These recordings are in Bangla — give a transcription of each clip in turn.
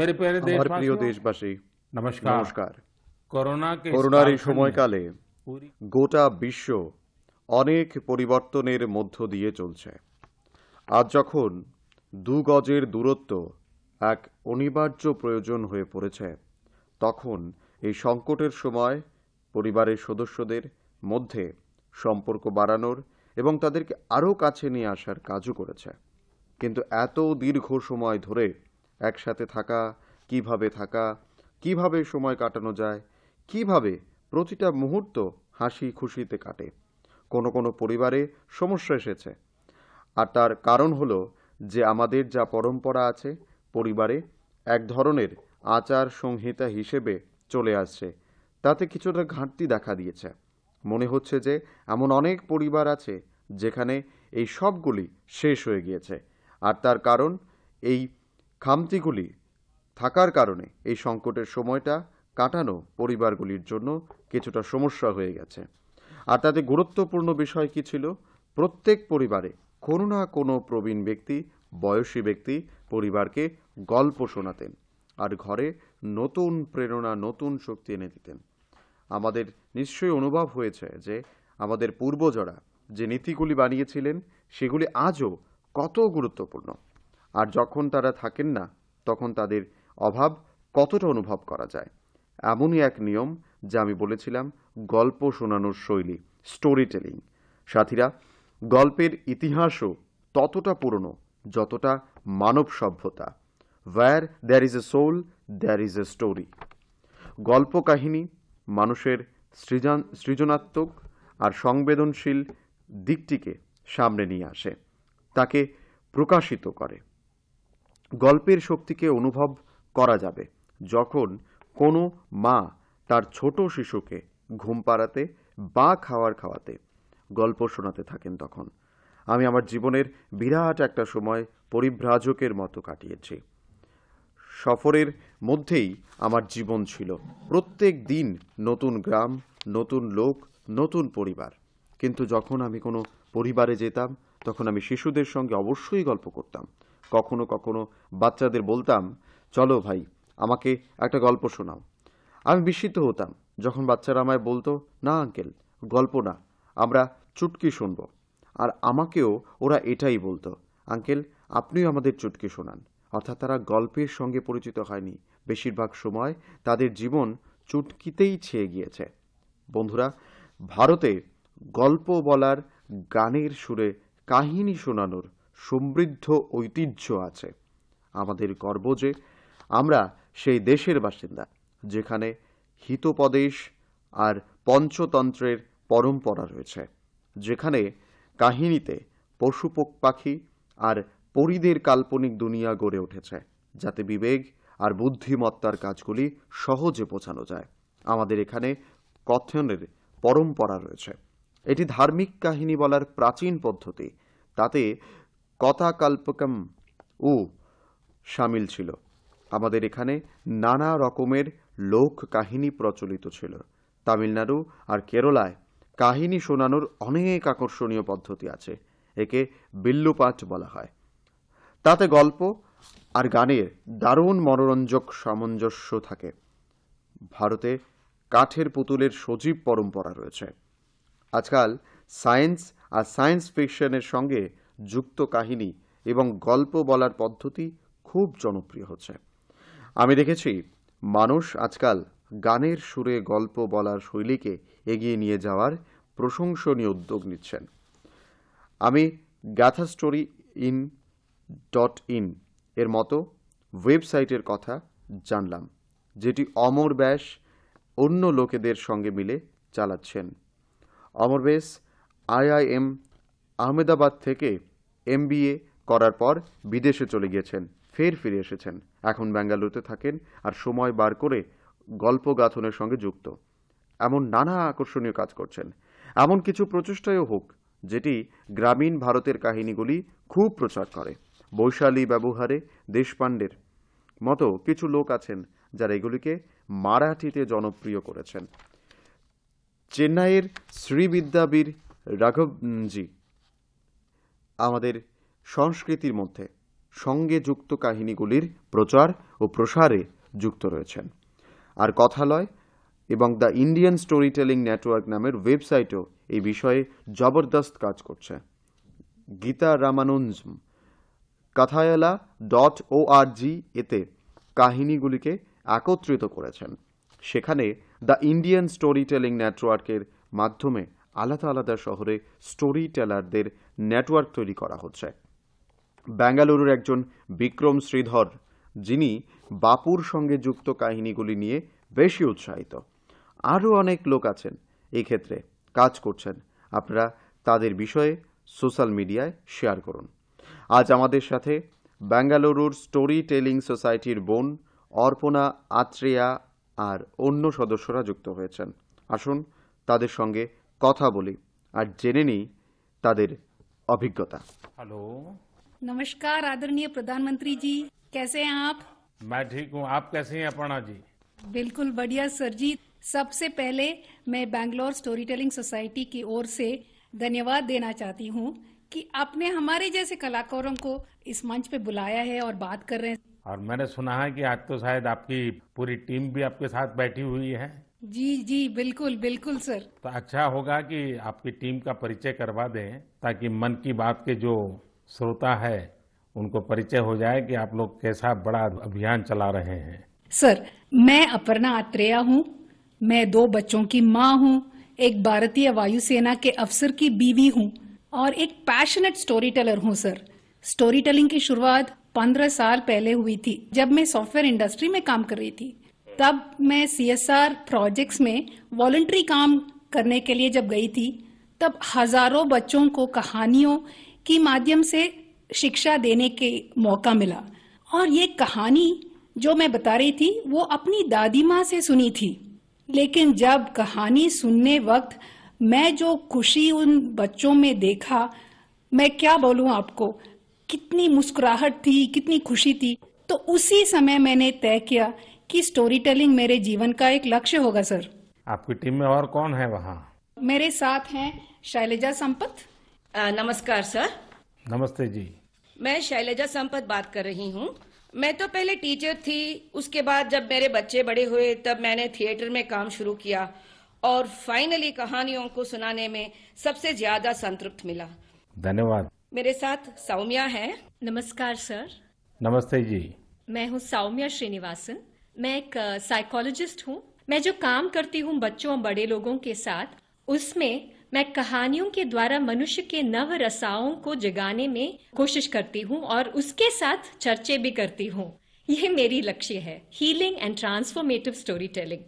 মেরে প্যারে দেশ প্রিয় দেশবাসী নমস্কার নমস্কার করোনা করোনার এই সময়কালে গোটা বিশ্ব অনেক পরিবর্তনের মধ্য দিয়ে চলছে আজ যখন দু গজের দূরত্ব এক অনিবার্য প্রয়োজন হয়ে পড়েছে তখন এই সংকটের সময় পরিবারের সদস্যদের মধ্যে সম্পর্ক বাড়ানোর এবং তাদেরকে আরও কাছে নিয়ে আসার কাজও করেছে কিন্তু এত দীর্ঘ সময় ধরে একসাথে থাকা কিভাবে থাকা কিভাবে সময় কাটানো যায় কিভাবে প্রতিটা মুহূর্ত হাসি খুশিতে কাটে কোনো কোনো পরিবারে সমস্যা এসেছে আর তার কারণ হলো যে আমাদের যা পরম্পরা আছে পরিবারে এক ধরনের আচার সংহিতা হিসেবে চলে আসছে তাতে কিছুটা ঘাটতি দেখা দিয়েছে মনে হচ্ছে যে এমন অনেক পরিবার আছে যেখানে এই সবগুলি শেষ হয়ে গিয়েছে আর তার কারণ এই খামতিগুলি থাকার কারণে এই সংকটের সময়টা কাটানো পরিবারগুলির জন্য কিছুটা সমস্যা হয়ে গেছে আর তাতে গুরুত্বপূর্ণ বিষয় কি ছিল প্রত্যেক পরিবারে কোনো না কোনো প্রবীণ ব্যক্তি বয়সী ব্যক্তি পরিবারকে গল্প শোনাতেন আর ঘরে নতুন প্রেরণা নতুন শক্তি এনে দিতেন আমাদের নিশ্চয়ই অনুভব হয়েছে যে আমাদের পূর্বজরা যে নীতিগুলি বানিয়েছিলেন সেগুলি আজও কত গুরুত্বপূর্ণ আর যখন তারা থাকেন না তখন তাদের অভাব কতটা অনুভব করা যায় এমনই এক নিয়ম যা আমি বলেছিলাম গল্প শোনানোর শৈলী স্টোরি টেলিং সাথীরা গল্পের ইতিহাসও ততটা পুরনো যতটা মানব সভ্যতা where there is a soul there is a story গল্প কাহিনী মানুষের সৃজন সৃজনাত্মক আর সংবেদনশীল দিকটিকে সামনে নিয়ে আসে তাকে প্রকাশিত করে গল্পের শক্তিকে অনুভব করা যাবে যখন কোনো মা তার ছোট শিশুকে ঘুম পাড়াতে বা খাওয়ার খাওয়াতে গল্প শোনাতে থাকেন তখন আমি আমার জীবনের বিরাট একটা সময় পরিভ্রাজকের মতো কাটিয়েছি সফরের মধ্যেই আমার জীবন ছিল প্রত্যেক দিন নতুন গ্রাম নতুন লোক নতুন পরিবার কিন্তু যখন আমি কোনো পরিবারে যেতাম তখন আমি শিশুদের সঙ্গে অবশ্যই গল্প করতাম কখনো কখনো বাচ্চাদের বলতাম চলো ভাই আমাকে একটা গল্প শোনাও আমি বিস্মিত হতাম যখন বাচ্চারা আমায় বলতো না আঙ্কেল গল্প না আমরা চুটকি শুনব আর আমাকেও ওরা এটাই বলতো আঙ্কেল আপনিও আমাদের চুটকি শোনান অর্থাৎ তারা গল্পের সঙ্গে পরিচিত হয়নি বেশিরভাগ সময় তাদের জীবন চুটকিতেই ছেয়ে গিয়েছে বন্ধুরা ভারতে গল্প বলার গানের সুরে কাহিনী শোনানোর সমৃদ্ধ ঐতিহ্য আছে আমাদের গর্ব যে আমরা সেই দেশের বাসিন্দা যেখানে হিতোপদেশ আর পঞ্চতন্ত্রের পরম্পরা রয়েছে যেখানে কাহিনীতে পশুপক পাখি আর পরিদের কাল্পনিক দুনিয়া গড়ে উঠেছে যাতে বিবেক আর বুদ্ধিমত্তার কাজগুলি সহজে বোঝানো যায় আমাদের এখানে কথনের পরম্পরা রয়েছে এটি ধার্মিক কাহিনী বলার প্রাচীন পদ্ধতি তাতে কথাকাল্পকম ও সামিল ছিল আমাদের এখানে নানা রকমের লোক কাহিনী প্রচলিত ছিল তামিলনাড়ু আর কেরলায় কাহিনী শোনানোর অনেক আকর্ষণীয় পদ্ধতি আছে একে বিল্লুপাট বলা হয় তাতে গল্প আর গানের দারুণ মনোরঞ্জক সামঞ্জস্য থাকে ভারতে কাঠের পুতুলের সজীব পরম্পরা রয়েছে আজকাল সায়েন্স আর সায়েন্স ফিকশনের সঙ্গে যুক্ত কাহিনী এবং গল্প বলার পদ্ধতি খুব জনপ্রিয় হচ্ছে আমি দেখেছি মানুষ আজকাল গানের সুরে গল্প বলার শৈলীকে এগিয়ে নিয়ে যাওয়ার প্রশংসনীয় উদ্যোগ নিচ্ছেন আমি গাথা স্টোরি ইন ডট ইন এর মতো ওয়েবসাইটের কথা জানলাম যেটি অমর ব্যাস অন্য লোকেদের সঙ্গে মিলে চালাচ্ছেন অমর ব্যাস আইআইএম আহমেদাবাদ থেকে এমবিএ করার পর বিদেশে চলে গিয়েছেন ফের ফিরে এসেছেন এখন ব্যাঙ্গালুরুতে থাকেন আর সময় বার করে গল্প গাথনের সঙ্গে যুক্ত এমন নানা আকর্ষণীয় কাজ করছেন এমন কিছু প্রচেষ্টায়ও হোক যেটি গ্রামীণ ভারতের কাহিনীগুলি খুব প্রচার করে বৈশালী ব্যবহারে দেশপাণ্ডের মতো কিছু লোক আছেন যারা এগুলিকে মারাঠিতে জনপ্রিয় করেছেন চেন্নাইয়ের শ্রীবিদ্যাবীর রাঘবজি আমাদের সংস্কৃতির মধ্যে সঙ্গে যুক্ত কাহিনীগুলির প্রচার ও প্রসারে যুক্ত রয়েছেন আর কথালয় এবং the Indian storytelling network নামের ওয়েবসাইটও এই বিষয়ে জবরদস্ত কাজ করছে গীতা রামানুজম কথায়ালা ডট ও আর জি এতে কাহিনীগুলিকে একত্রিত করেছেন সেখানে দ্য ইন্ডিয়ান স্টোরি টেলিং নেটওয়ার্কের মাধ্যমে আলাদা আলাদা শহরে স্টোরি টেলারদের নেটওয়ার্ক তৈরি করা হচ্ছে ব্যাঙ্গালুরুর একজন বিক্রম শ্রীধর যিনি বাপুর সঙ্গে যুক্ত কাহিনীগুলি নিয়ে বেশি উৎসাহিত আরও অনেক লোক আছেন এই ক্ষেত্রে কাজ করছেন আপনারা তাদের বিষয়ে সোশ্যাল মিডিয়ায় শেয়ার করুন আজ আমাদের সাথে ব্যাঙ্গালুরুর স্টোরি টেলিং সোসাইটির বোন অর্পণা আত্রেয়া আর অন্য সদস্যরা যুক্ত হয়েছেন আসুন তাদের সঙ্গে কথা বলি আর জেনে নিই তাদের अभिज्ञता हेलो नमस्कार आदरणीय प्रधानमंत्री जी कैसे हैं आप मैं ठीक हूँ आप कैसे हैं अपना जी बिल्कुल बढ़िया सर जी सबसे पहले मैं बैंगलोर स्टोरी टेलिंग सोसाइटी की ओर से धन्यवाद देना चाहती हूँ कि आपने हमारे जैसे कलाकारों को इस मंच पे बुलाया है और बात कर रहे हैं और मैंने सुना है कि आज तो शायद आपकी पूरी टीम भी आपके साथ बैठी हुई है जी जी बिल्कुल बिल्कुल सर तो अच्छा होगा कि आपकी टीम का परिचय करवा दें ताकि मन की बात के जो श्रोता है उनको परिचय हो जाए कि आप लोग कैसा बड़ा अभियान चला रहे हैं सर मैं अपर्णा आत्रेया हूँ मैं दो बच्चों की माँ हूँ एक भारतीय वायुसेना के अफसर की बीवी हूँ और एक पैशनेट स्टोरी टेलर हूँ सर स्टोरी टेलिंग की शुरुआत पंद्रह साल पहले हुई थी जब मैं सॉफ्टवेयर इंडस्ट्री में काम कर रही थी तब मैं सी प्रोजेक्ट्स में वॉलंटरी काम करने के लिए जब गई थी तब हजारों बच्चों को कहानियों की माध्यम से शिक्षा देने के मौका मिला और ये कहानी जो मैं बता रही थी वो अपनी दादी माँ से सुनी थी लेकिन जब कहानी सुनने वक्त मैं जो खुशी उन बच्चों में देखा मैं क्या बोलू आपको कितनी मुस्कुराहट थी कितनी खुशी थी तो उसी समय मैंने तय किया कि स्टोरी टेलिंग मेरे जीवन का एक लक्ष्य होगा सर आपकी टीम में और कौन है वहाँ मेरे साथ हैं शैलजा संपत आ, नमस्कार सर नमस्ते जी मैं शैलजा संपत बात कर रही हूँ मैं तो पहले टीचर थी उसके बाद जब मेरे बच्चे बड़े हुए तब मैंने थिएटर में काम शुरू किया और फाइनली कहानियों को सुनाने में सबसे ज्यादा संतृप्त मिला धन्यवाद मेरे साथ सौम्या है नमस्कार सर नमस्ते जी मैं हूँ सौम्या श्रीनिवासन मैं एक साइकोलॉजिस्ट हूँ मैं जो काम करती हूँ बच्चों और बड़े लोगों के साथ उसमें मैं कहानियों के द्वारा मनुष्य के नव रसाओं को जगाने में कोशिश करती हूँ और उसके साथ चर्चे भी करती हूँ ये मेरी लक्ष्य है healing and transformative storytelling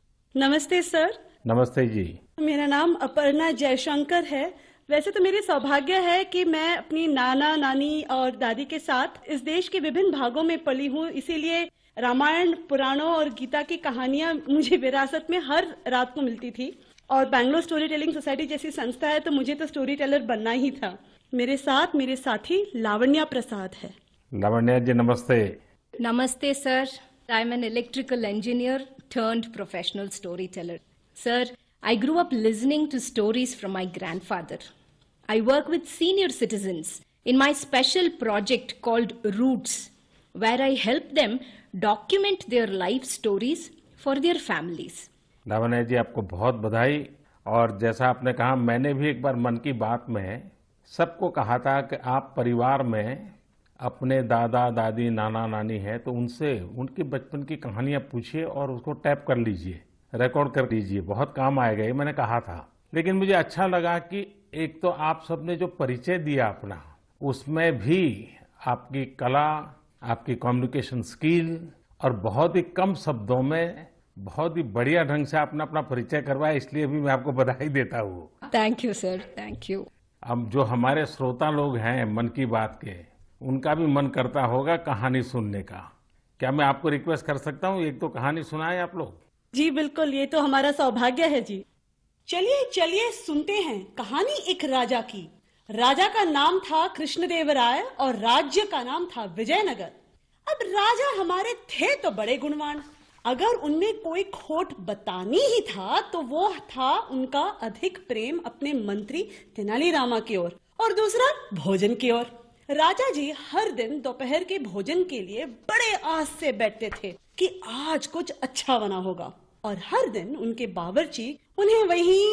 नमस्ते सर नमस्ते जी मेरा नाम अपर्णा जयशंकर है वैसे तो मेरे सौभाग्य है कि मैं अपनी नाना नानी और दादी के साथ इस देश के विभिन्न भागों में पली हूँ इसीलिए रामायण पुराणों और गीता की कहानियां मुझे विरासत में हर रात को मिलती थी और बैंगलोर स्टोरी टेलिंग सोसाइटी जैसी संस्था है तो मुझे तो स्टोरी टेलर बनना ही था मेरे साथ मेरे साथी लावण्या प्रसाद है लावण्या जी नमस्ते नमस्ते sir I am an electrical engineer turn professional storyteller sir I grew up listening to stories from my grandfather I work with senior citizen in my special project called roots where I help them document their life stories for their families Lavanya ji आपको बहुत बधाई और जैसा आपने कहा मैंने भी एक बार मन की बात में सबको कहा था कि आप परिवार में अपने दादा दादी नाना नानी हैं तो उनसे उनके बचपन की कहानियां पूछिए और उसको टैप कर लीजिए रिकॉर्ड कर लीजिए बहुत काम आएगा ये मैंने कहा था लेकिन मुझे अच्छा लगा कि एक तो आप सबने जो परिचय दिया अपना उसमें भी आपकी कला आपकी कम्युनिकेशन स्किल और बहुत ही कम शब्दों में बहुत ही बढ़िया ढंग से आपने अपना परिचय करवाया इसलिए भी मैं आपको बधाई देता हूँ thank you sir thank you अब जो हमारे श्रोता लोग हैं मन की बात के उनका भी मन करता होगा कहानी सुनने का क्या मैं आपको रिक्वेस्ट कर सकता हूँ एक तो कहानी सुनाए आप लोग जी बिल्कुल ये तो हमारा सौभाग्य है जी चलिए चलिए सुनते हैं कहानी एक राजा की राजा का नाम था कृष्णदेव राय और राज्य का नाम था विजयनगर अब राजा हमारे थे तो बड़े गुणवान अगर उनमें कोई खोट बतानी ही था तो वो था उनका अधिक प्रेम अपने मंत्री तेनालीरामा की ओर और, और दूसरा भोजन की ओर राजा जी हर दिन दोपहर के भोजन के लिए बड़े आस से बैठते थे कि आज कुछ अच्छा बना होगा और हर दिन उनके बावरची उन्हें वही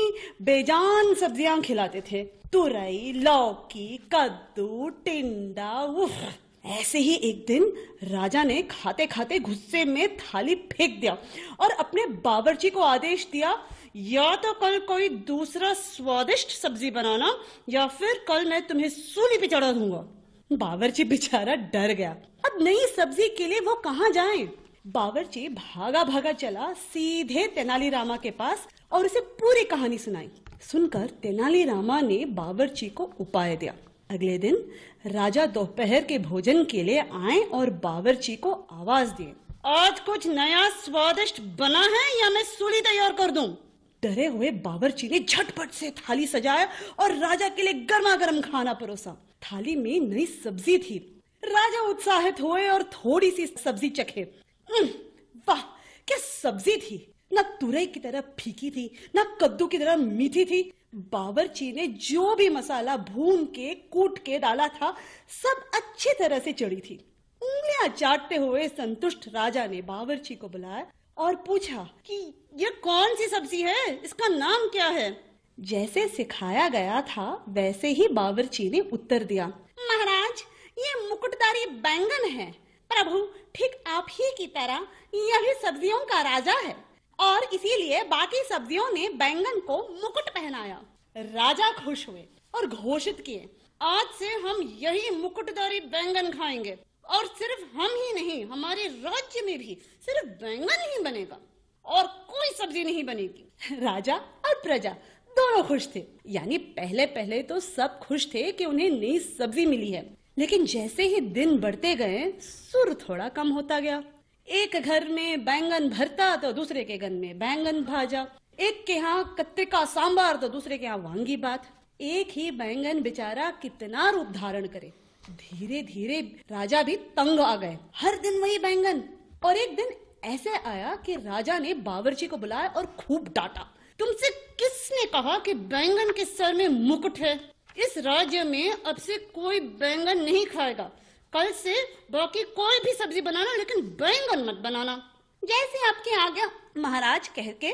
बेजान सब्जियां खिलाते थे तुरई लौकी कद्दू टिंडा उफ ऐसे ही एक दिन राजा ने खाते खाते गुस्से में थाली फेंक दिया और अपने बावर्ची को आदेश दिया या तो कल कोई दूसरा स्वादिष्ट सब्जी बनाना या फिर कल मैं तुम्हें सूली पे चढ़ा दूंगा बाबरची बेचारा डर गया अब नई सब्जी के लिए वो कहाँ जाए बाबरची भागा भागा चला सीधे तेनालीरामा के पास और उसे पूरी कहानी सुनाई सुनकर तेनालीरामा ने बाबरची को उपाय दिया अगले दिन राजा दोपहर के भोजन के लिए आए और बावरची को आवाज दिए आज कुछ नया स्वादिष्ट बना है या मैं सूली तैयार कर दूं? डरे हुए बावरची ने झटपट से थाली सजाया और राजा के लिए गर्मा गर्म खाना परोसा थाली में नई सब्जी थी राजा उत्साहित हुए और थोड़ी सी सब्जी चखे वाह क्या सब्जी थी ना तुरई की तरह फीकी थी ना कद्दू की तरह मीठी थी बावरची ने जो भी मसाला भून के कूट के डाला था सब अच्छी तरह से चढ़ी थी उंगलियां चाटते हुए संतुष्ट राजा ने बावरची को बुलाया और पूछा कि यह कौन सी सब्जी है इसका नाम क्या है जैसे सिखाया गया था वैसे ही बावरची ने उत्तर दिया महाराज ये मुकुटदारी बैंगन है प्रभु ठीक आप ही की तरह यही सब्जियों का राजा है और इसीलिए बाकी सब्जियों ने बैंगन को मुकुट पहनाया राजा खुश हुए और घोषित किए आज से हम यही मुकुटदारी बैंगन खाएंगे और सिर्फ हम ही नहीं हमारे राज्य में भी सिर्फ बैंगन ही बनेगा और कोई सब्जी नहीं बनेगी राजा और प्रजा दोनों खुश थे यानी पहले पहले तो सब खुश थे कि उन्हें नई सब्जी मिली है लेकिन जैसे ही दिन बढ़ते गए सुर थोड़ा कम होता गया एक घर में बैंगन भरता तो दूसरे के घर में बैंगन भाजा एक के यहाँ कत्ते का सांबार तो दूसरे के यहाँ वांगी बात एक ही बैंगन बेचारा कितना रूप धारण करे धीरे धीरे राजा भी तंग आ गए हर दिन वही बैंगन और एक दिन ऐसे आया कि राजा ने बावरची को बुलाया और खूब डांटा तुमसे किसने कहा कि बैंगन के सर में मुकुट है इस राज्य में अब से कोई बैंगन नहीं खाएगा कल से बाकी कोई भी सब्जी बनाना लेकिन बैंगन मत बनाना जैसे आपके आज्ञा महाराज कह के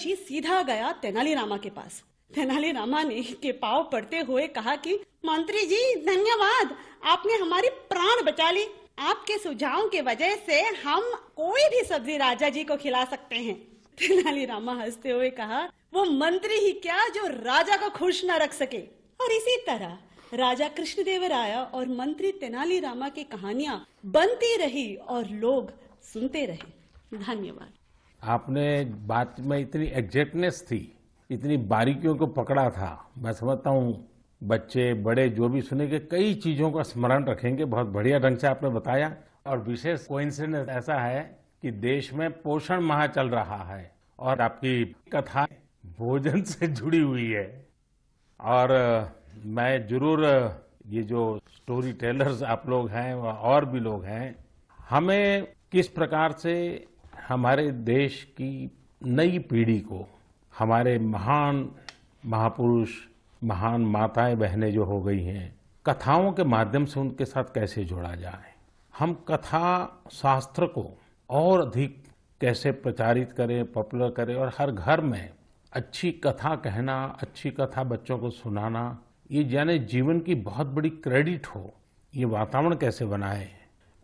जी सीधा गया तेनालीरामा के पास तेनालीरामा ने के पाव पड़ते हुए कहा कि मंत्री जी धन्यवाद आपने हमारी प्राण बचा ली आपके सुझाव के वजह से हम कोई भी सब्जी राजा जी को खिला सकते हैं तेनालीरामा हंसते हुए कहा वो मंत्री ही क्या जो राजा को खुश न रख सके और इसी तरह राजा राय और मंत्री तेनाली रामा की कहानियां बनती रही और लोग सुनते रहे धन्यवाद आपने बात में इतनी एग्जेक्टनेस थी इतनी बारीकियों को पकड़ा था मैं समझता हूँ बच्चे बड़े जो भी सुनेंगे कई चीजों का स्मरण रखेंगे बहुत बढ़िया ढंग से आपने बताया और विशेष कोइंसिडेंस ऐसा है कि देश में पोषण माह चल रहा है और आपकी कथा भोजन से जुड़ी हुई है और मैं जरूर ये जो स्टोरी टेलर्स आप लोग हैं और भी लोग हैं हमें किस प्रकार से हमारे देश की नई पीढ़ी को हमारे महान महापुरुष महान माताएं बहनें जो हो गई हैं कथाओं के माध्यम से उनके साथ कैसे जोड़ा जाए हम कथा शास्त्र को और अधिक कैसे प्रचारित करें पॉपुलर करें और हर घर में अच्छी कथा कहना अच्छी कथा बच्चों को सुनाना ये जाने जीवन की बहुत बड़ी क्रेडिट हो ये वातावरण कैसे बनाए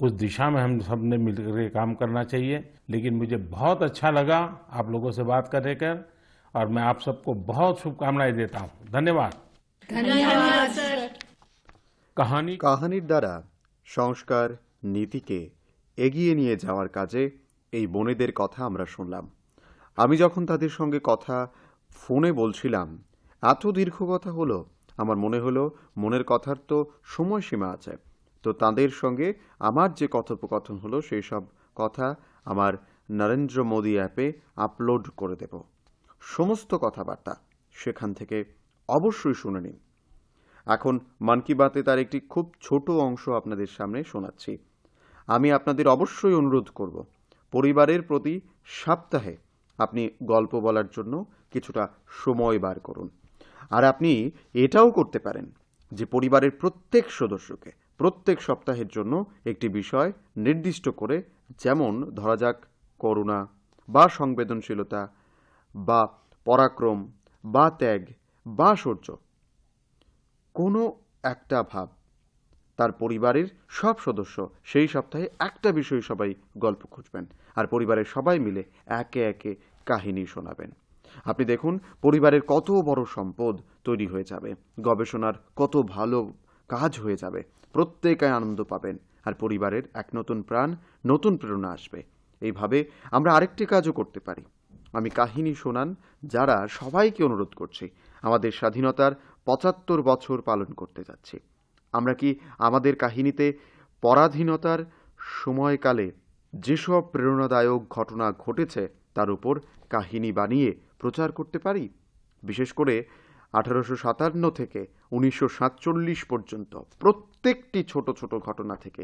उस दिशा में हम सब ने मिलकर के काम करना चाहिए लेकिन मुझे बहुत अच्छा लगा आप लोगों से बात कर कर और मैं आप सबको बहुत शुभकामनाएं देता हूँ धन्यवाद कहानी कहानी द्वारा संस्कार नीति के নীতিকে এগিয়ে নিয়ে যাওয়ার কাজে এই বোনেদের কথা আমরা শুনলাম আমি যখন তাদের সঙ্গে কথা ফোনে বলছিলাম এত দীর্ঘ কথা হলো আমার মনে হলো মনের কথার তো সময়সীমা আছে তো তাদের সঙ্গে আমার যে কথোপকথন হলো সেই সব কথা আমার নরেন্দ্র মোদি অ্যাপে আপলোড করে দেব সমস্ত কথাবার্তা সেখান থেকে অবশ্যই শুনে নিন এখন মন কি বাতে তার একটি খুব ছোট অংশ আপনাদের সামনে শোনাচ্ছি আমি আপনাদের অবশ্যই অনুরোধ করব পরিবারের প্রতি সপ্তাহে আপনি গল্প বলার জন্য কিছুটা সময় বার করুন আর আপনি এটাও করতে পারেন যে পরিবারের প্রত্যেক সদস্যকে প্রত্যেক সপ্তাহের জন্য একটি বিষয় নির্দিষ্ট করে যেমন ধরা যাক করুণা বা সংবেদনশীলতা বা পরাক্রম বা ত্যাগ বা সূর্য কোনো একটা ভাব তার পরিবারের সব সদস্য সেই সপ্তাহে একটা বিষয়ে সবাই গল্প খুঁজবেন আর পরিবারের সবাই মিলে একে একে কাহিনী শোনাবেন আপনি দেখুন পরিবারের কত বড় সম্পদ তৈরি হয়ে যাবে গবেষণার কত ভালো কাজ হয়ে যাবে প্রত্যেকে আনন্দ পাবেন আর পরিবারের এক নতুন প্রাণ নতুন প্রেরণা আসবে এইভাবে আমরা আরেকটি কাজও করতে পারি আমি কাহিনী শোনান যারা সবাইকে অনুরোধ করছি আমাদের স্বাধীনতার পঁচাত্তর বছর পালন করতে যাচ্ছি আমরা কি আমাদের কাহিনীতে পরাধীনতার সময়কালে যেসব প্রেরণাদায়ক ঘটনা ঘটেছে তার উপর কাহিনী বানিয়ে প্রচার করতে পারি বিশেষ করে আঠারোশো সাতান্ন থেকে উনিশশো সাতচল্লিশ পর্যন্ত প্রত্যেকটি ছোট ছোট ঘটনা থেকে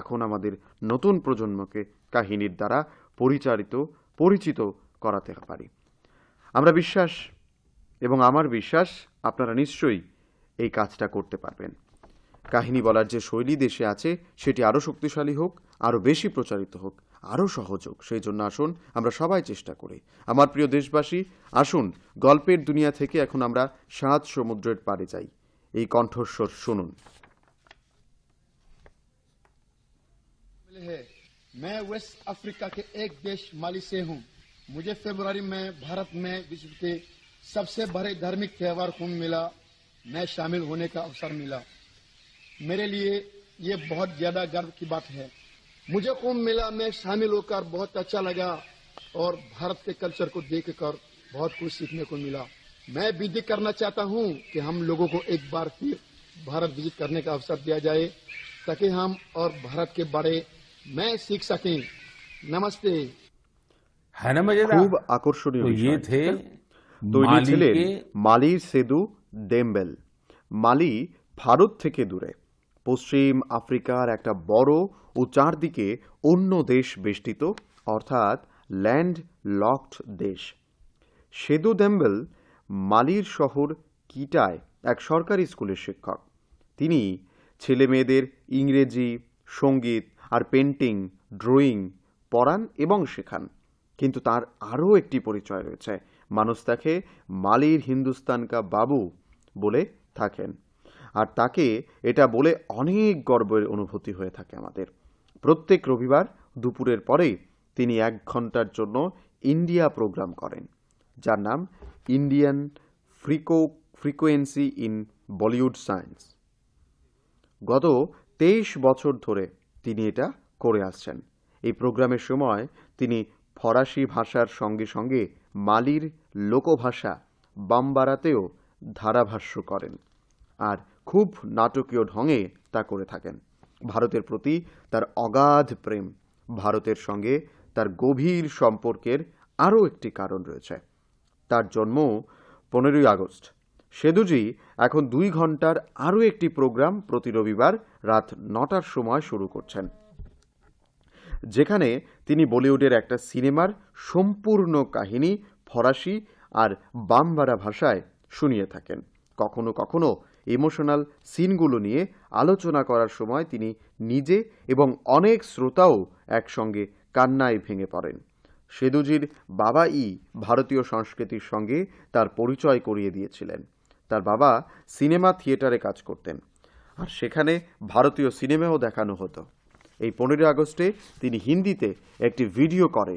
এখন আমাদের নতুন প্রজন্মকে কাহিনীর দ্বারা পরিচালিত পরিচিত করাতে পারি আমরা বিশ্বাস এবং আমার বিশ্বাস আপনারা নিশ্চয়ই এই কাজটা করতে পারবেন কাহিনী বলার যে শৈলী দেশে আছে সেটি আরও শক্তিশালী হোক আরও বেশি প্রচারিত হোক আরও সহজ হোক সেই জন্য আসুন আমরা সবাই চেষ্টা করি আমার প্রিয় দেশবাসী আসুন গল্পের দুনিয়া থেকে এখন আমরা সাত সমুদ্রের পাড়ে যাই এই কণ্ঠস্বর শুনুন मैं वेस्ट अफ्रीका के एक देश माली से हूँ मुझे फरवरी में भारत में विश्व के सबसे बड़े धार्मिक त्यौहार कुंभ मिला में शामिल होने का अवसर मिला मेरे लिए ये बहुत ज्यादा गर्व की बात है मुझे कुंभ मेला में शामिल होकर बहुत अच्छा लगा और भारत के कल्चर को देखकर बहुत कुछ सीखने को मिला मैं विधि करना चाहता हूं कि हम लोगों को एक बार फिर भारत विजिट करने का अवसर दिया जाए ताकि हम और भारत के बारे में सीख सकें नमस्ते है ना मजेदार खूब आकर्षणीय तो ये थे तो माली ইনি माली सेदु সেদু माली भारत थे के दूरे पश्चिम आफ्रिकार एक बड़ ও চারদিকে অন্য দেশ বেষ্টিত অর্থাৎ ল্যান্ড লকড দেশ সেদু দেম্বেল মালির শহর কিটায় এক সরকারি স্কুলের শিক্ষক তিনি ছেলে মেয়েদের ইংরেজি সঙ্গীত আর পেন্টিং ড্রয়িং পড়ান এবং শেখান কিন্তু তার আরও একটি পরিচয় রয়েছে মানুষ তাকে মালির হিন্দুস্তান কা বাবু বলে থাকেন আর তাকে এটা বলে অনেক গর্বের অনুভূতি হয়ে থাকে আমাদের প্রত্যেক রবিবার দুপুরের পরে তিনি এক ঘন্টার জন্য ইন্ডিয়া প্রোগ্রাম করেন যার নাম ইন্ডিয়ান ফ্রিকো ফ্রিকোয়েন্সি ইন বলিউড সায়েন্স গত তেইশ বছর ধরে তিনি এটা করে আসছেন এই প্রোগ্রামের সময় তিনি ফরাসি ভাষার সঙ্গে সঙ্গে মালির লোকভাষা বাম্বারাতেও ধারাভাষ্য করেন আর খুব নাটকীয় ঢঙে তা করে থাকেন ভারতের প্রতি তার অগাধ প্রেম ভারতের সঙ্গে তার গভীর সম্পর্কের আরও একটি কারণ রয়েছে তার জন্ম পনেরোই আগস্ট সেদুজি এখন দুই ঘন্টার আরও একটি প্রোগ্রাম প্রতি রবিবার রাত নটার সময় শুরু করছেন যেখানে তিনি বলিউডের একটা সিনেমার সম্পূর্ণ কাহিনী ফরাসি আর বামবারা ভাষায় শুনিয়ে থাকেন কখনো কখনো ইমোশনাল সিনগুলো নিয়ে আলোচনা করার সময় তিনি নিজে এবং অনেক শ্রোতাও একসঙ্গে কান্নায় ভেঙে পড়েন সেদুজির বাবা ই ভারতীয় সংস্কৃতির সঙ্গে তার পরিচয় করিয়ে দিয়েছিলেন তার বাবা সিনেমা থিয়েটারে কাজ করতেন আর সেখানে ভারতীয় সিনেমাও দেখানো হতো এই পনেরোই আগস্টে তিনি হিন্দিতে একটি ভিডিও করে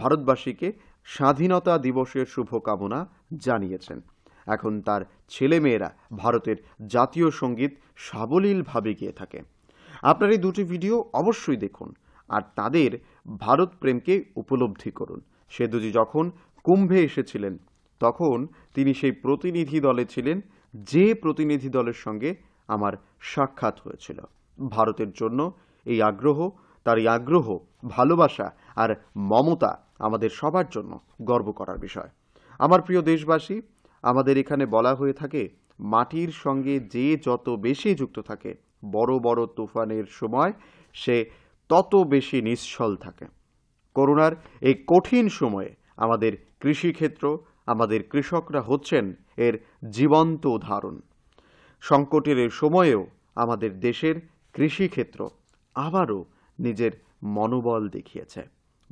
ভারতবাসীকে স্বাধীনতা দিবসের শুভকামনা জানিয়েছেন এখন তার ছেলেমেয়েরা ভারতের জাতীয় সঙ্গীত সাবলীলভাবে গিয়ে থাকে আপনার এই দুটি ভিডিও অবশ্যই দেখুন আর তাদের ভারত প্রেমকে উপলব্ধি করুন সে দুটি যখন কুম্ভে এসেছিলেন তখন তিনি সেই প্রতিনিধি দলে ছিলেন যে প্রতিনিধি দলের সঙ্গে আমার সাক্ষাৎ হয়েছিল ভারতের জন্য এই আগ্রহ তার এই আগ্রহ ভালোবাসা আর মমতা আমাদের সবার জন্য গর্ব করার বিষয় আমার প্রিয় দেশবাসী আমাদের এখানে বলা হয়ে থাকে মাটির সঙ্গে যে যত বেশি যুক্ত থাকে বড় বড় তুফানের সময় সে তত বেশি নিশ্চল থাকে করোনার এই কঠিন সময়ে আমাদের কৃষিক্ষেত্র আমাদের কৃষকরা হচ্ছেন এর জীবন্ত উদাহরণ সংকটের সময়েও আমাদের দেশের কৃষিক্ষেত্র আবারও নিজের মনোবল দেখিয়েছে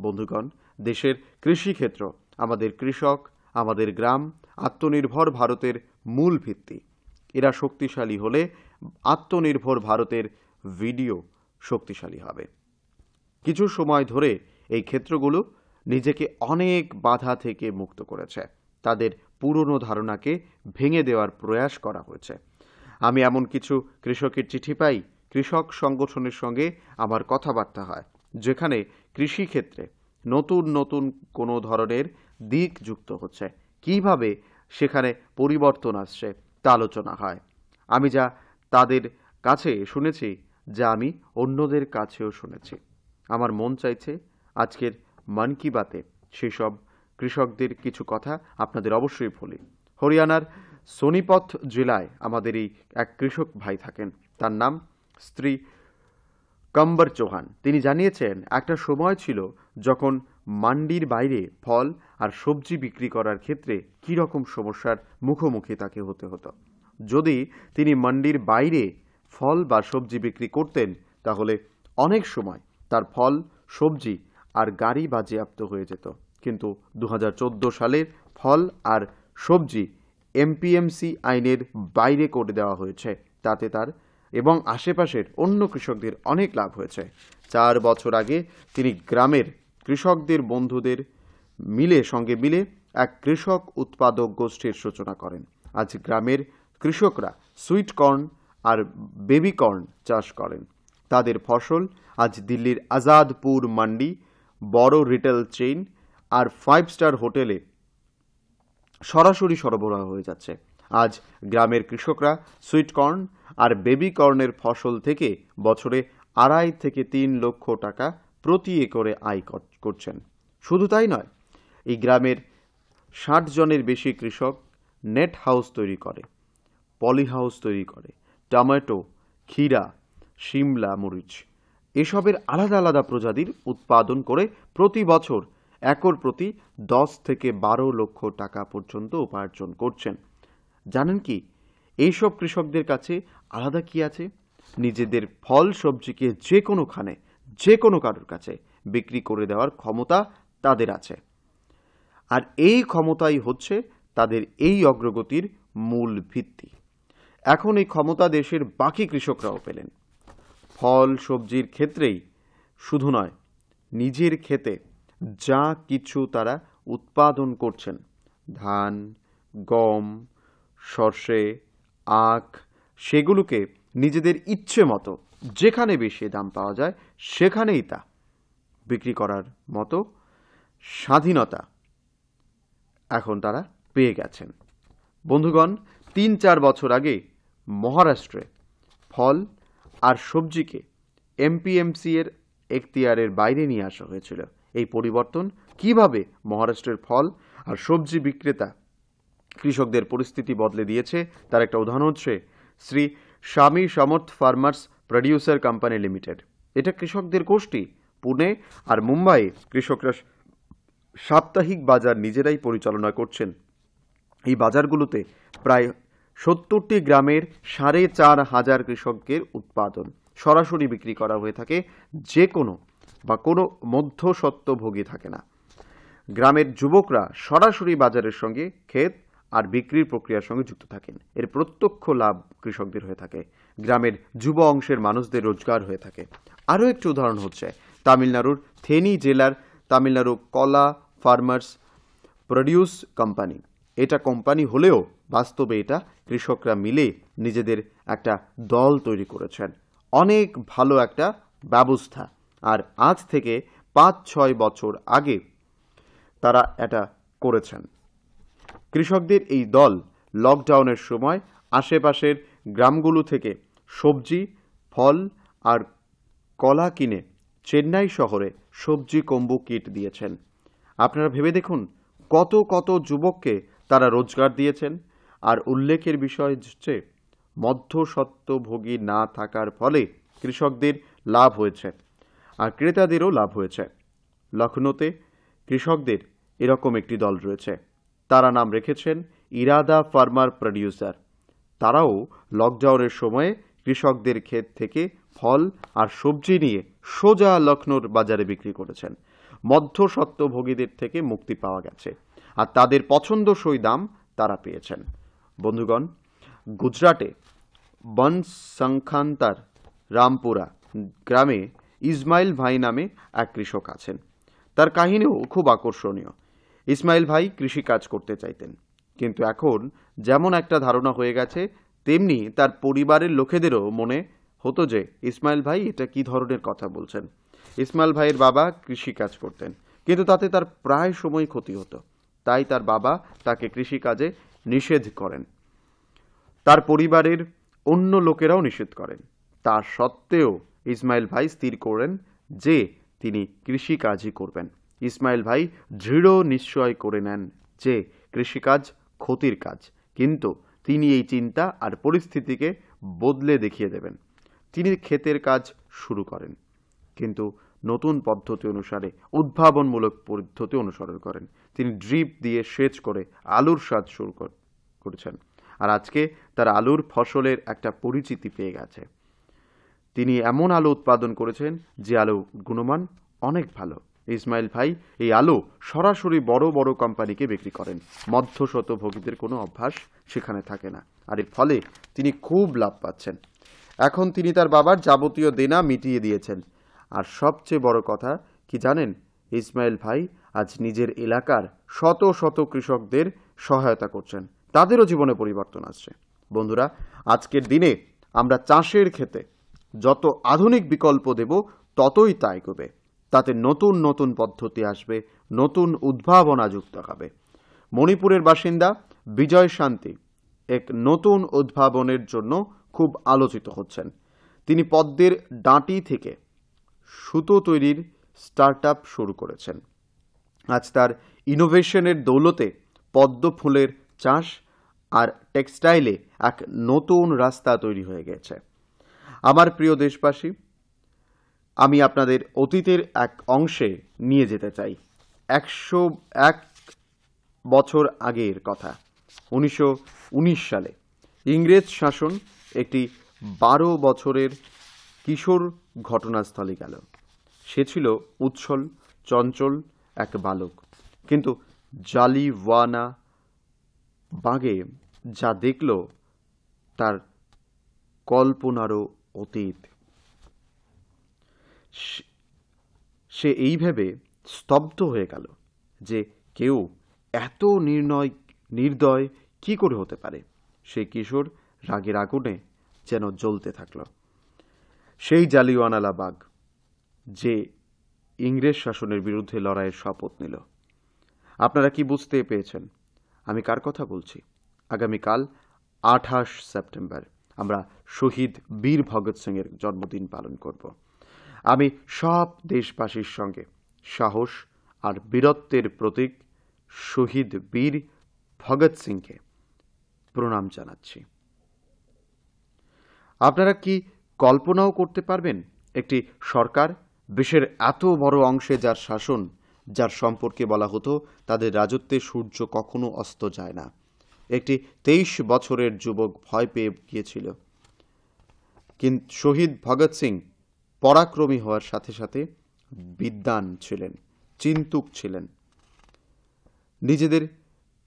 বন্ধুগণ দেশের কৃষিক্ষেত্র আমাদের কৃষক আমাদের গ্রাম আত্মনির্ভর ভারতের মূল ভিত্তি এরা শক্তিশালী হলে আত্মনির্ভর ভারতের ভিডিও শক্তিশালী হবে কিছু সময় ধরে এই ক্ষেত্রগুলো নিজেকে অনেক বাধা থেকে মুক্ত করেছে তাদের পুরনো ধারণাকে ভেঙে দেওয়ার প্রয়াস করা হয়েছে আমি এমন কিছু কৃষকের চিঠি পাই কৃষক সংগঠনের সঙ্গে আমার কথাবার্তা হয় যেখানে কৃষিক্ষেত্রে নতুন নতুন কোনো ধরনের দিক যুক্ত হচ্ছে কিভাবে সেখানে পরিবর্তন আসছে তা আলোচনা হয় আমি যা তাদের কাছে শুনেছি যা আমি অন্যদের কাছেও শুনেছি আমার মন চাইছে আজকের মন কি বাতে সেসব কৃষকদের কিছু কথা আপনাদের অবশ্যই বলি হরিয়ানার সোনিপথ জেলায় আমাদের এই এক কৃষক ভাই থাকেন তার নাম স্ত্রী কম্বর চৌহান তিনি জানিয়েছেন একটা সময় ছিল যখন মান্ডির বাইরে ফল আর সবজি বিক্রি করার ক্ষেত্রে কী রকম সমস্যার মুখোমুখি তাকে হতে হতো যদি তিনি মান্ডির বাইরে ফল বা সবজি বিক্রি করতেন তাহলে অনেক সময় তার ফল সবজি আর গাড়ি বাজেয়াপ্ত হয়ে যেত কিন্তু দু সালের ফল আর সবজি এমপিএমসি আইনের বাইরে করে দেওয়া হয়েছে তাতে তার এবং আশেপাশের অন্য কৃষকদের অনেক লাভ হয়েছে চার বছর আগে তিনি গ্রামের কৃষকদের বন্ধুদের মিলে সঙ্গে মিলে এক কৃষক উৎপাদক গোষ্ঠীর সূচনা করেন আজ গ্রামের কৃষকরা সুইট কর্ন আর বেবিকর্ন চাষ করেন তাদের ফসল আজ দিল্লির আজাদপুর মান্ডি বড় রিটেল চেইন আর ফাইভ স্টার হোটেলে সরাসরি সরবরাহ হয়ে যাচ্ছে আজ গ্রামের কৃষকরা সুইটকর্ন আর বেবিকর্নের ফসল থেকে বছরে আড়াই থেকে তিন লক্ষ টাকা প্রতি একরে আয় করছেন শুধু তাই নয় এই গ্রামের ষাট জনের বেশি কৃষক নেট হাউস তৈরি করে পলি হাউস তৈরি করে টমেটো ক্ষীরা শিমলা মরিচ এসবের আলাদা আলাদা প্রজাতির উৎপাদন করে প্রতি বছর একর প্রতি দশ থেকে বারো লক্ষ টাকা পর্যন্ত উপার্জন করছেন জানেন কি এইসব কৃষকদের কাছে আলাদা কি আছে নিজেদের ফল সবজিকে যে কোনোখানে যে কোনো কারোর কাছে বিক্রি করে দেওয়ার ক্ষমতা তাদের আছে আর এই ক্ষমতাই হচ্ছে তাদের এই অগ্রগতির মূল ভিত্তি এখন এই ক্ষমতা দেশের বাকি কৃষকরাও পেলেন ফল সবজির ক্ষেত্রেই শুধু নয় নিজের খেতে যা কিছু তারা উৎপাদন করছেন ধান গম সর্ষে আখ সেগুলোকে নিজেদের ইচ্ছে মতো যেখানে বেশি দাম পাওয়া যায় সেখানেই তা বিক্রি করার মতো স্বাধীনতা এখন তারা পেয়ে গেছেন বন্ধুগণ তিন চার বছর আগে মহারাষ্ট্রে ফল আর সবজিকে এমপিএমসি এর এখতিয়ারের বাইরে নিয়ে আসা হয়েছিল এই পরিবর্তন কিভাবে মহারাষ্ট্রের ফল আর সবজি বিক্রেতা কৃষকদের পরিস্থিতি বদলে দিয়েছে তার একটা উদাহরণ হচ্ছে শ্রী স্বামী সমর্থ ফার্মার্স প্রডিউসার কোম্পানি লিমিটেড এটা কৃষকদের গোষ্ঠী পুনে আর মুম্বাইয়ে কৃষকরা সাপ্তাহিক বাজার নিজেরাই পরিচালনা করছেন এই বাজারগুলোতে প্রায় সত্তরটি গ্রামের সাড়ে চার হাজার কৃষকদের উৎপাদন সরাসরি বিক্রি করা হয়ে থাকে যে কোনো বা কোনো মধ্যস্বত্বভোগী থাকে না গ্রামের যুবকরা সরাসরি বাজারের সঙ্গে ক্ষেত আর বিক্রির প্রক্রিয়ার সঙ্গে যুক্ত থাকেন এর প্রত্যক্ষ লাভ কৃষকদের হয়ে থাকে গ্রামের যুব অংশের মানুষদের রোজগার হয়ে থাকে আরও একটি উদাহরণ হচ্ছে তামিলনাড়ুর থেনি জেলার তামিলনাড়ু কলা ফার্মার্স প্রডিউস কোম্পানি এটা কোম্পানি হলেও বাস্তবে এটা কৃষকরা মিলে নিজেদের একটা দল তৈরি করেছেন অনেক ভালো একটা ব্যবস্থা আর আজ থেকে পাঁচ ছয় বছর আগে তারা এটা করেছেন কৃষকদের এই দল লকডাউনের সময় আশেপাশের গ্রামগুলো থেকে সবজি ফল আর কলা কিনে চেন্নাই শহরে সবজি কম্বু কিট দিয়েছেন আপনারা ভেবে দেখুন কত কত যুবককে তারা রোজগার দিয়েছেন আর উল্লেখের বিষয় হচ্ছে মধ্যস্বত্বভোগী না থাকার ফলে কৃষকদের লাভ হয়েছে আর ক্রেতাদেরও লাভ হয়েছে লখনৌতে কৃষকদের এরকম একটি দল রয়েছে তারা নাম রেখেছেন ইরাদা ফার্মার প্রডিউসার তারাও লকডাউনের সময়ে কৃষকদের ক্ষেত থেকে ফল আর সবজি নিয়ে সোজা লখনৌর বাজারে বিক্রি করেছেন মধ্যসত্ত্বভোগীদের থেকে মুক্তি পাওয়া গেছে আর তাদের পছন্দসই দাম তারা পেয়েছেন বন্ধুগণ গুজরাটে বন সংখান্তার রামপুরা গ্রামে ইসমাইল ভাই নামে এক কৃষক আছেন তার কাহিনীও খুব আকর্ষণীয় ইসমাইল ভাই কৃষিকাজ করতে চাইতেন কিন্তু এখন যেমন একটা ধারণা হয়ে গেছে তেমনি তার পরিবারের লোকেদেরও মনে হতো যে ইসমাইল ভাই এটা কি ধরনের কথা বলছেন ইসমাইল ভাইয়ের বাবা কৃষিকাজ করতেন কিন্তু তাতে তার প্রায় সময় ক্ষতি হতো তাই তার বাবা তাকে কৃষিকাজে নিষেধ করেন তার পরিবারের অন্য লোকেরাও নিষেধ করেন তা সত্ত্বেও ইসমাইল ভাই স্থির করেন যে তিনি কৃষিকাজই করবেন ইসমাইল ভাই দৃঢ় নিশ্চয় করে নেন যে কৃষিকাজ ক্ষতির কাজ কিন্তু তিনি এই চিন্তা আর পরিস্থিতিকে বদলে দেখিয়ে দেবেন তিনি ক্ষেতের কাজ শুরু করেন কিন্তু নতুন পদ্ধতি অনুসারে উদ্ভাবনমূলক পদ্ধতি অনুসরণ করেন তিনি ড্রিপ দিয়ে সেচ করে আলুর স্বাদ শুরু করেছেন আর আজকে তার আলুর ফসলের একটা পরিচিতি পেয়ে গেছে তিনি এমন আলু উৎপাদন করেছেন যে আলু গুণমান অনেক ভালো ইসমাইল ভাই এই আলো সরাসরি বড় বড় কোম্পানিকে বিক্রি করেন মধ্যশত ভোগীদের কোনো অভ্যাস সেখানে থাকে না আর এর ফলে তিনি খুব লাভ পাচ্ছেন এখন তিনি তার বাবার যাবতীয় দেনা মিটিয়ে দিয়েছেন আর সবচেয়ে বড় কথা কি জানেন ইসমাইল ভাই আজ নিজের এলাকার শত শত কৃষকদের সহায়তা করছেন তাদেরও জীবনে পরিবর্তন আসছে বন্ধুরা আজকের দিনে আমরা চাষের ক্ষেতে যত আধুনিক বিকল্প দেব ততই তা এগোবে তাতে নতুন নতুন পদ্ধতি আসবে নতুন উদ্ভাবনা যুক্ত হবে মণিপুরের বাসিন্দা বিজয় শান্তি এক নতুন উদ্ভাবনের জন্য খুব আলোচিত হচ্ছেন তিনি পদ্মের ডাঁটি থেকে সুতো তৈরির স্টার্ট শুরু করেছেন আজ তার ইনোভেশনের দৌলতে পদ্ম ফুলের চাষ আর টেক্সটাইলে এক নতুন রাস্তা তৈরি হয়ে গেছে আমার প্রিয় দেশবাসী আমি আপনাদের অতীতের এক অংশে নিয়ে যেতে চাই একশো এক বছর আগের কথা উনিশশো সালে ইংরেজ শাসন একটি বারো বছরের কিশোর ঘটনাস্থলে গেল সে ছিল উচ্ছল চঞ্চল এক বালক কিন্তু জালিওয়ানা বাগে যা দেখল তার কল্পনারও অতীত সে এইভাবে স্তব্ধ হয়ে গেল যে কেউ এত নির্ণয় নির্দয় কি করে হতে পারে সে কিশোর রাগের আগুনে যেন জ্বলতে থাকল সেই জালিওয়ানালা বাঘ যে ইংরেজ শাসনের বিরুদ্ধে লড়াইয়ের শপথ নিল আপনারা কি বুঝতে পেয়েছেন আমি কার কথা বলছি আগামীকাল আঠাশ সেপ্টেম্বর আমরা শহীদ বীর ভগৎ সিংয়ের জন্মদিন পালন করব আমি সব দেশবাসীর সঙ্গে সাহস আর বীরত্বের প্রতীক শহীদ বীর ভগৎ সিংকে প্রণাম জানাচ্ছি আপনারা কি কল্পনাও করতে পারবেন একটি সরকার বিশ্বের এত বড় অংশে যার শাসন যার সম্পর্কে বলা হতো তাদের রাজত্বে সূর্য কখনো অস্ত যায় না একটি তেইশ বছরের যুবক ভয় পেয়ে গিয়েছিল কিন্তু শহীদ ভগৎ সিং পরাক্রমী হওয়ার সাথে সাথে বিদ্যান ছিলেন চিন্তুক ছিলেন নিজেদের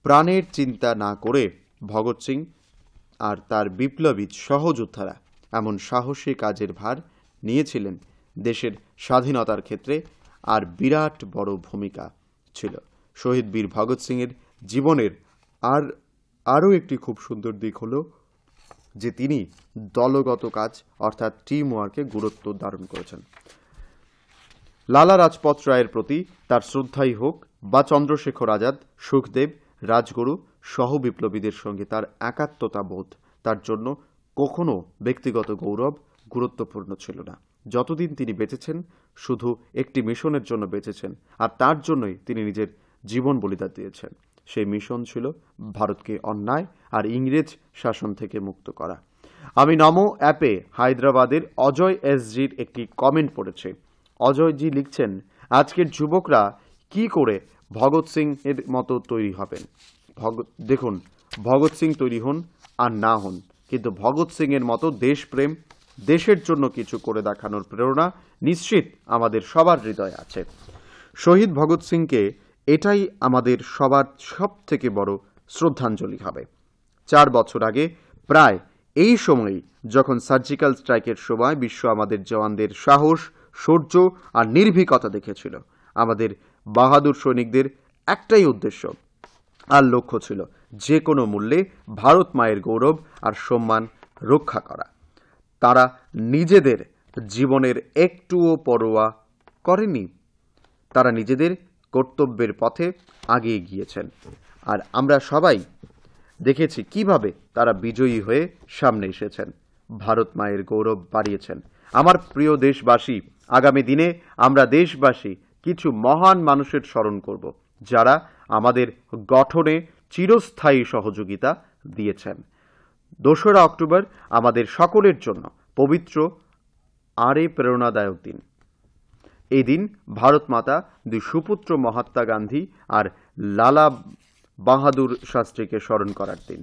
প্রাণের চিন্তা না করে ভগৎ সিং আর তার বিপ্লবী সহযোদ্ধারা এমন সাহসী কাজের ভার নিয়েছিলেন দেশের স্বাধীনতার ক্ষেত্রে আর বিরাট বড় ভূমিকা ছিল শহীদ বীর ভগৎ সিংয়ের জীবনের আর আরও একটি খুব সুন্দর দিক হলো যে তিনি দলগত কাজ অর্থাৎ টিম ওয়ার্কে গুরুত্ব ধারণ করেছেন লালা রাজপথ রায়ের প্রতি তার শ্রদ্ধাই হোক বা চন্দ্রশেখর আজাদ সুখদেব রাজগুরু সহ বিপ্লবীদের সঙ্গে তার একাত্মতা বোধ তার জন্য কখনো ব্যক্তিগত গৌরব গুরুত্বপূর্ণ ছিল না যতদিন তিনি বেঁচেছেন শুধু একটি মিশনের জন্য বেঁচেছেন আর তার জন্যই তিনি নিজের জীবন বলিদান দিয়েছেন সেই মিশন ছিল ভারতকে অন্যায় আর ইংরেজ শাসন থেকে মুক্ত করা আমি নমো অ্যাপে হায়দ্রাবাদের অজয় এসজির একটি কমেন্ট পড়েছে অজয়জি লিখছেন আজকের যুবকরা কি করে ভগৎ সিং এর মতো তৈরি হবেন ভগৎ দেখুন ভগৎ সিং তৈরি হন আর না হন কিন্তু ভগৎ সিং এর মতো দেশপ্রেম দেশের জন্য কিছু করে দেখানোর প্রেরণা নিশ্চিত আমাদের সবার হৃদয়ে আছে শহীদ ভগৎ সিংকে এটাই আমাদের সবার সব থেকে বড় শ্রদ্ধাঞ্জলি হবে চার বছর আগে প্রায় এই সময়েই যখন সার্জিক্যাল স্ট্রাইকের সময় বিশ্ব আমাদের জওয়ানদের সাহস শৌর্য আর নির্ভীকতা দেখেছিল আমাদের বাহাদুর সৈনিকদের একটাই উদ্দেশ্য আর লক্ষ্য ছিল যে কোনো মূল্যে ভারত মায়ের গৌরব আর সম্মান রক্ষা করা তারা নিজেদের জীবনের একটুও পরোয়া করেনি তারা নিজেদের কর্তব্যের পথে আগিয়ে গিয়েছেন আর আমরা সবাই দেখেছি কিভাবে তারা বিজয়ী হয়ে সামনে এসেছেন ভারত মায়ের গৌরব বাড়িয়েছেন আমার প্রিয় দেশবাসী আগামী দিনে আমরা দেশবাসী কিছু মহান মানুষের স্মরণ করব যারা আমাদের গঠনে চিরস্থায়ী সহযোগিতা দিয়েছেন দোসরা অক্টোবর আমাদের সকলের জন্য পবিত্র আরে প্রেরণাদায়ক দিন এই দিন ভারত মাতা দুই সুপুত্র মহাত্মা গান্ধী আর লালা বাহাদুর শাস্ত্রীকে স্মরণ করার দিন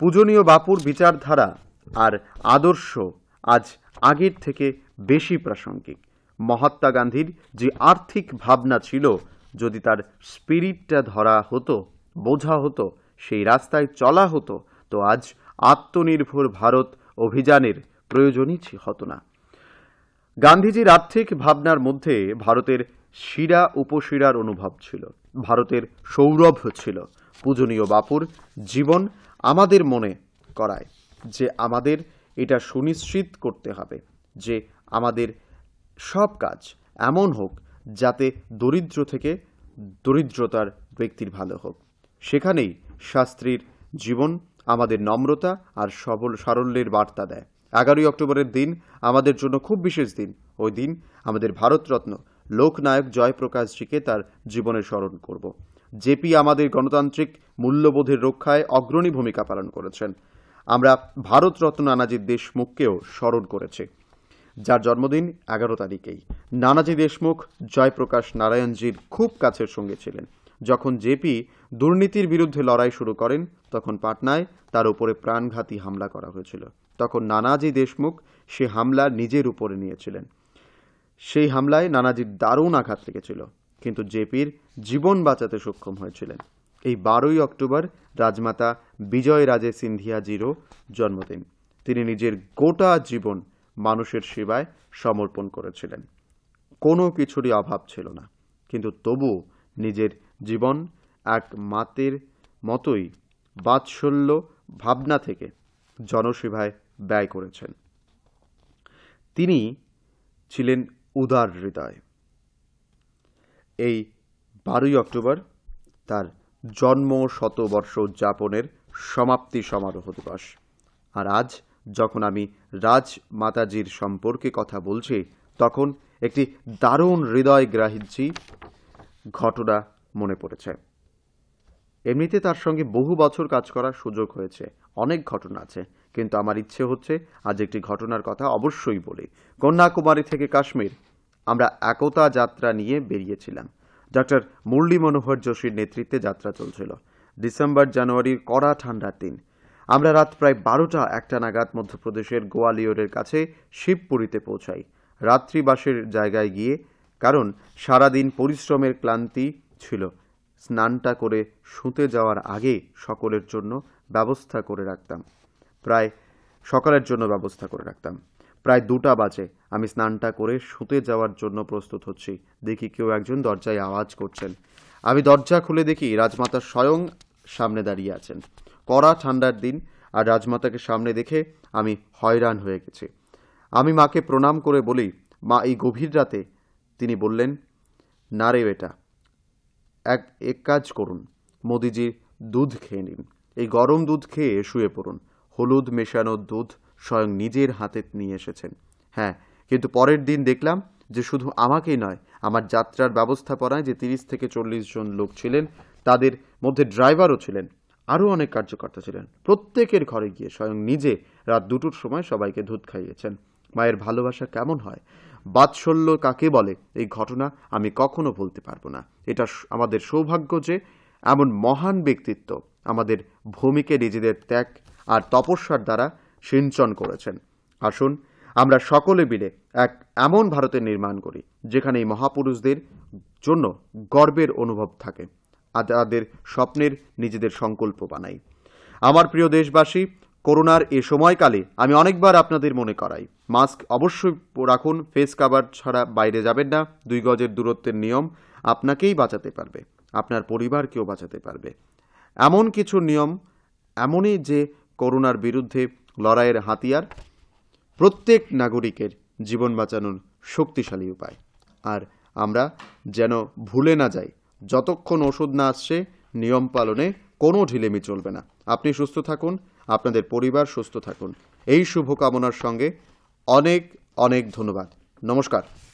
পূজনীয় বাপুর বিচারধারা আর আদর্শ আজ আগের থেকে বেশি প্রাসঙ্গিক মহাত্মা গান্ধীর যে আর্থিক ভাবনা ছিল যদি তার স্পিরিটটা ধরা হতো বোঝা হতো সেই রাস্তায় চলা হতো তো আজ আত্মনির্ভর ভারত অভিযানের প্রয়োজনই হতো না গান্ধীজির আর্থিক ভাবনার মধ্যে ভারতের শিরা উপশিরার অনুভব ছিল ভারতের সৌরভ ছিল পূজনীয় বাপুর জীবন আমাদের মনে করায় যে আমাদের এটা সুনিশ্চিত করতে হবে যে আমাদের সব কাজ এমন হোক যাতে দরিদ্র থেকে দরিদ্রতার ব্যক্তির ভালো হোক সেখানেই শাস্ত্রীর জীবন আমাদের নম্রতা আর সবল সারল্যের বার্তা দেয় এগারোই অক্টোবরের দিন আমাদের জন্য খুব বিশেষ দিন ওই দিন আমাদের ভারতরত্ন লোকনায়ক জয়প্রকাশজিকে তার জীবনে স্মরণ করব জেপি আমাদের গণতান্ত্রিক মূল্যবোধের রক্ষায় অগ্রণী ভূমিকা পালন করেছেন আমরা ভারতরত্ন নানাজি দেশমুখকেও স্মরণ করেছি যার জন্মদিন এগারো তারিখেই নানাজি দেশমুখ জয়প্রকাশ নারায়ণজির খুব কাছের সঙ্গে ছিলেন যখন জেপি দুর্নীতির বিরুদ্ধে লড়াই শুরু করেন তখন পাটনায় তার উপরে প্রাণঘাতী হামলা করা হয়েছিল তখন নানাজি দেশমুখ সে হামলা নিজের উপরে নিয়েছিলেন সেই হামলায় নানাজির দারুণ আঘাত লেগেছিল কিন্তু জেপির জীবন বাঁচাতে সক্ষম হয়েছিলেন এই বারোই অক্টোবর রাজমাতা বিজয় রাজে সিন্ধিয়া জিরো জন্মদিন তিনি নিজের গোটা জীবন মানুষের সেবায় সমর্পণ করেছিলেন কোনো কিছুরই অভাব ছিল না কিন্তু তবু নিজের জীবন এক মাতের মতোই বাৎসল্য ভাবনা থেকে জনসেবায় ব্যয় করেছেন তিনি ছিলেন উদার হৃদয় এই বারোই অক্টোবর তার জন্ম শতবর্ষ উদযাপনের সমাপ্তি সমারোহ দিবস আর আজ যখন আমি রাজ মাতাজির সম্পর্কে কথা বলছি তখন একটি দারুণ হৃদয়গ্রাহী ঘটনা মনে পড়েছে এমনিতে তার সঙ্গে বহু বছর কাজ করার সুযোগ হয়েছে অনেক ঘটনা আছে কিন্তু আমার ইচ্ছে হচ্ছে আজ একটি ঘটনার কথা অবশ্যই বলি কন্যাকুমারী থেকে কাশ্মীর আমরা একতা যাত্রা নিয়ে বেরিয়েছিলাম ডক্টর মুরলী মনোহর যোশীর নেতৃত্বে যাত্রা চলছিল ডিসেম্বর জানুয়ারির কড়া ঠান্ডার দিন আমরা রাত প্রায় বারোটা একটা নাগাদ মধ্যপ্রদেশের গোয়ালিয়রের কাছে শিবপুরীতে পৌঁছাই রাত্রিবাসের জায়গায় গিয়ে কারণ সারাদিন পরিশ্রমের ক্লান্তি ছিল স্নানটা করে শুতে যাওয়ার আগে সকলের জন্য ব্যবস্থা করে রাখতাম প্রায় সকালের জন্য ব্যবস্থা করে রাখতাম প্রায় দুটা বাজে আমি স্নানটা করে শুতে যাওয়ার জন্য প্রস্তুত হচ্ছি দেখি কেউ একজন দরজায় আওয়াজ করছেন আমি দরজা খুলে দেখি রাজমাতা স্বয়ং সামনে দাঁড়িয়ে আছেন কড়া ঠান্ডার দিন আর রাজমাতাকে সামনে দেখে আমি হয়রান হয়ে গেছি আমি মাকে প্রণাম করে বলি মা এই গভীর রাতে তিনি বললেন না রে বেটা এক এক কাজ করুন মোদিজির দুধ খেয়ে নিন এই গরম দুধ খেয়ে শুয়ে পড়ুন হলুদ মেশানো দুধ স্বয়ং নিজের হাতে নিয়ে এসেছেন হ্যাঁ কিন্তু পরের দিন দেখলাম যে শুধু আমাকেই নয় আমার যাত্রার ব্যবস্থাপনায় যে তিরিশ থেকে চল্লিশ জন লোক ছিলেন তাদের মধ্যে ড্রাইভারও ছিলেন আরও অনেক কার্যকর্তা ছিলেন প্রত্যেকের ঘরে গিয়ে স্বয়ং নিজে রাত দুটোর সময় সবাইকে দুধ খাইয়েছেন মায়ের ভালোবাসা কেমন হয় বাৎসল্য কাকে বলে এই ঘটনা আমি কখনো ভুলতে পারবো না এটা আমাদের সৌভাগ্য যে এমন মহান ব্যক্তিত্ব আমাদের ভূমিকে নিজেদের ত্যাগ আর তপস্যার দ্বারা সিঞ্চন করেছেন আসুন আমরা সকলে মিলে এক এমন ভারতের নির্মাণ করি যেখানে এই মহাপুরুষদের জন্য গর্বের অনুভব থাকে আর তাদের স্বপ্নের নিজেদের সংকল্প বানাই আমার প্রিয় দেশবাসী করোনার এ সময়কালে আমি অনেকবার আপনাদের মনে করাই মাস্ক অবশ্যই রাখুন ফেস কাভার ছাড়া বাইরে যাবেন না দুই গজের দূরত্বের নিয়ম আপনাকেই বাঁচাতে পারবে আপনার পরিবারকেও বাঁচাতে পারবে এমন কিছু নিয়ম এমনই যে করোনার বিরুদ্ধে লড়াইয়ের হাতিয়ার প্রত্যেক নাগরিকের জীবন বাঁচানোর শক্তিশালী উপায় আর আমরা যেন ভুলে না যাই যতক্ষণ ওষুধ না আসছে নিয়ম পালনে কোনো ঢিলেমি চলবে না আপনি সুস্থ থাকুন আপনাদের পরিবার সুস্থ থাকুন এই শুভকামনার সঙ্গে অনেক অনেক ধন্যবাদ নমস্কার